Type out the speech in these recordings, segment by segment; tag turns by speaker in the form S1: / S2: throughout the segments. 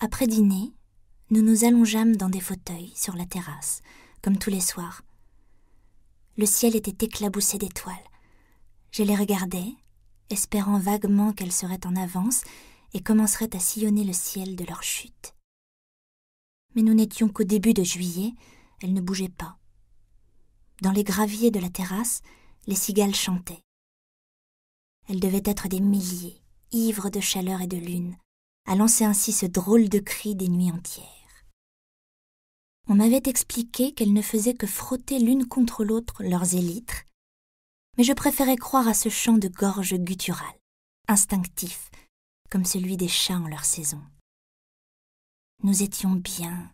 S1: Après dîner, nous nous allongeâmes dans des fauteuils sur la terrasse, comme tous les soirs. Le ciel était éclaboussé d'étoiles. Je les regardais, espérant vaguement qu'elles seraient en avance et commenceraient à sillonner le ciel de leur chute. Mais nous n'étions qu'au début de juillet, elles ne bougeaient pas. Dans les graviers de la terrasse, les cigales chantaient. Elles devaient être des milliers, ivres de chaleur et de lune à lancer ainsi ce drôle de cri des nuits entières. On m'avait expliqué qu'elles ne faisaient que frotter l'une contre l'autre leurs élytres, mais je préférais croire à ce chant de gorge guttural, instinctif, comme celui des chats en leur saison. Nous étions bien.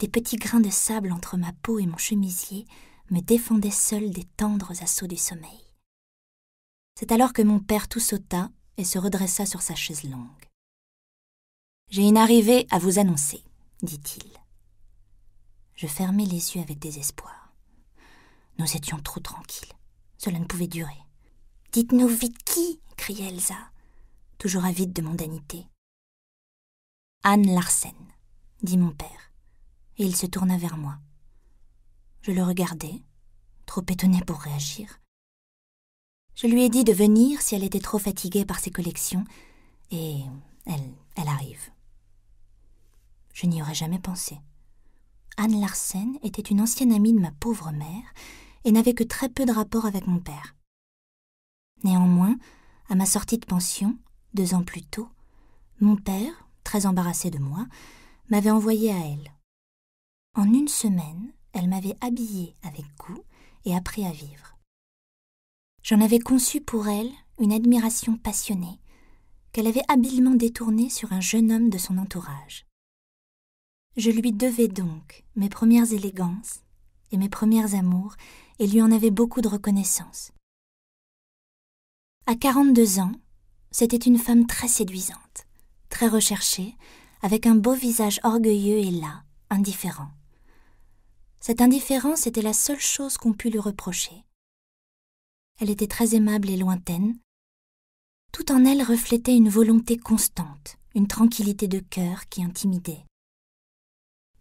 S1: Des petits grains de sable entre ma peau et mon chemisier me défendaient seuls des tendres assauts du sommeil. C'est alors que mon père tout sauta et se redressa sur sa chaise longue. J'ai une arrivée à vous annoncer, dit-il. Je fermai les yeux avec désespoir. Nous étions trop tranquilles. Cela ne pouvait durer. Dites-nous vite qui criait Elsa, toujours avide de mondanité. Anne Larsen, dit mon père, et il se tourna vers moi. Je le regardai, trop étonné pour réagir. Je lui ai dit de venir si elle était trop fatiguée par ses collections, et elle je n'y aurais jamais pensé. Anne Larsen était une ancienne amie de ma pauvre mère et n'avait que très peu de rapport avec mon père. Néanmoins, à ma sortie de pension, deux ans plus tôt, mon père, très embarrassé de moi, m'avait envoyé à elle. En une semaine, elle m'avait habillée avec goût et appris à vivre. J'en avais conçu pour elle une admiration passionnée, qu'elle avait habilement détournée sur un jeune homme de son entourage. Je lui devais donc mes premières élégances et mes premiers amours, et lui en avais beaucoup de reconnaissance. À 42 ans, c'était une femme très séduisante, très recherchée, avec un beau visage orgueilleux et là, indifférent. Cette indifférence était la seule chose qu'on pût lui reprocher. Elle était très aimable et lointaine. Tout en elle reflétait une volonté constante, une tranquillité de cœur qui intimidait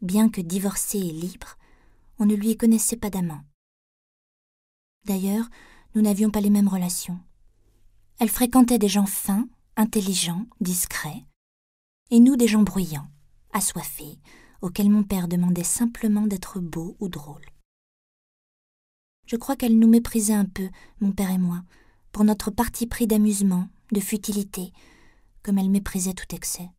S1: bien que divorcée et libre, on ne lui connaissait pas d'amant. D'ailleurs, nous n'avions pas les mêmes relations. Elle fréquentait des gens fins, intelligents, discrets, et nous des gens bruyants, assoiffés, auxquels mon père demandait simplement d'être beau ou drôle. Je crois qu'elle nous méprisait un peu, mon père et moi, pour notre parti pris d'amusement, de futilité, comme elle méprisait tout excès.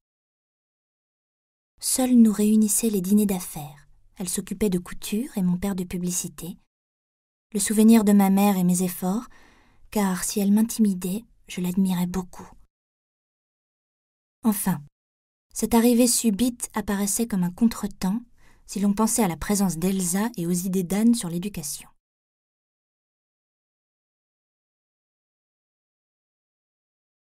S1: Seuls nous réunissait les dîners d'affaires. Elle s'occupait de couture et mon père de publicité. Le souvenir de ma mère et mes efforts, car si elle m'intimidait, je l'admirais beaucoup. Enfin, cette arrivée subite apparaissait comme un contretemps si l'on pensait à la présence d'Elsa et aux idées d'Anne sur l'éducation.